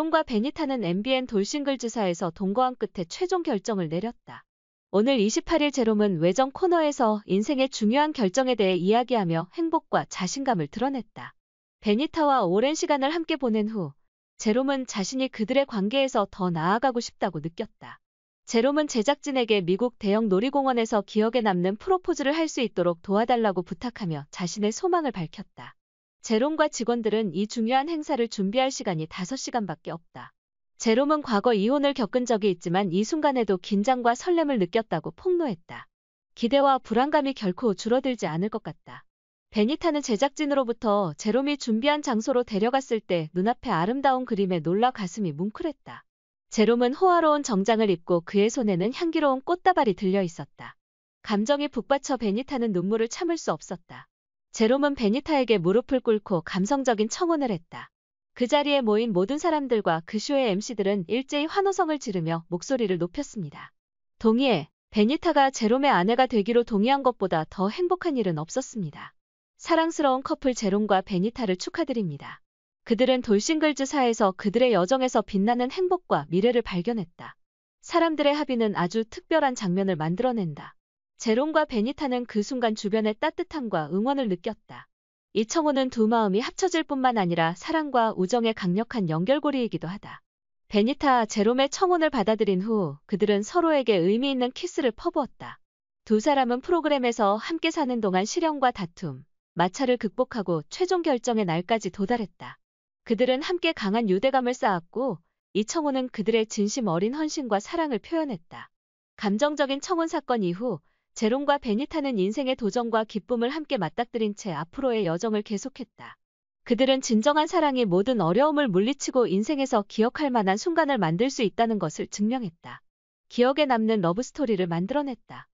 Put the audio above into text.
롬과 베니타는 MBN 돌싱글주사에서 동거한 끝에 최종 결정을 내렸다. 오늘 28일 제롬은 외정 코너에서 인생의 중요한 결정에 대해 이야기하며 행복과 자신감을 드러냈다. 베니타와 오랜 시간을 함께 보낸 후 제롬은 자신이 그들의 관계에서 더 나아가고 싶다고 느꼈다. 제롬은 제작진에게 미국 대형 놀이공원에서 기억에 남는 프로포즈를 할 수 있도록 도와달라고 부탁하며 자신의 소망을 밝혔다. 제롬과 직원들은 이 중요한 행사를 준비할 시간이 5시간밖에 없다. 제롬은 과거 이혼을 겪은 적이 있지만 이 순간에도 긴장과 설렘을 느꼈다고 폭로했다. 기대와 불안감이 결코 줄어들지 않을 것 같다. 베니타는 제작진으로부터 제롬이 준비한 장소로 데려갔을 때 눈앞에 아름다운 그림에 놀라 가슴이 뭉클했다. 제롬은 호화로운 정장을 입고 그의 손에는 향기로운 꽃다발이 들려 있었다. 감정이 북받쳐 베니타는 눈물을 참을 수 없었다. 제롬은 베니타에게 무릎을 꿇고 감성적인 청혼을 했다. 그 자리에 모인 모든 사람들과 그 쇼의 MC들은 일제히 환호성을 지르며 목소리를 높였습니다. 동의해, 베니타가 제롬의 아내가 되기로 동의한 것보다 더 행복한 일은 없었습니다. 사랑스러운 커플 제롬과 베니타를 축하드립니다. 그들은 돌싱글즈사에서 그들의 여정에서 빛나는 행복과 미래를 발견했다. 사람들의 합의는 아주 특별한 장면을 만들어낸다. 제롬과 베니타는 그 순간 주변의 따뜻함과 응원을 느꼈다. 이 청혼은 두 마음이 합쳐질 뿐만 아니라 사랑과 우정의 강력한 연결고리이기도 하다. 베니타, 제롬의 청혼을 받아들인 후 그들은 서로에게 의미 있는 키스를 퍼부었다. 두 사람은 프로그램에서 함께 사는 동안 시련과 다툼, 마찰을 극복하고 최종 결정의 날까지 도달했다. 그들은 함께 강한 유대감을 쌓았고 이 청혼은 그들의 진심 어린 헌신과 사랑을 표현했다. 감정적인 청혼 사건 이후 제롬과 베니타는 인생의 도전과 기쁨을 함께 맞닥뜨린 채 앞으로의 여정을 계속했다. 그들은 진정한 사랑이 모든 어려움을 물리치고 인생에서 기억할 만한 순간을 만들 수 있다는 것을 증명했다. 기억에 남는 러브스토리를 만들어냈다.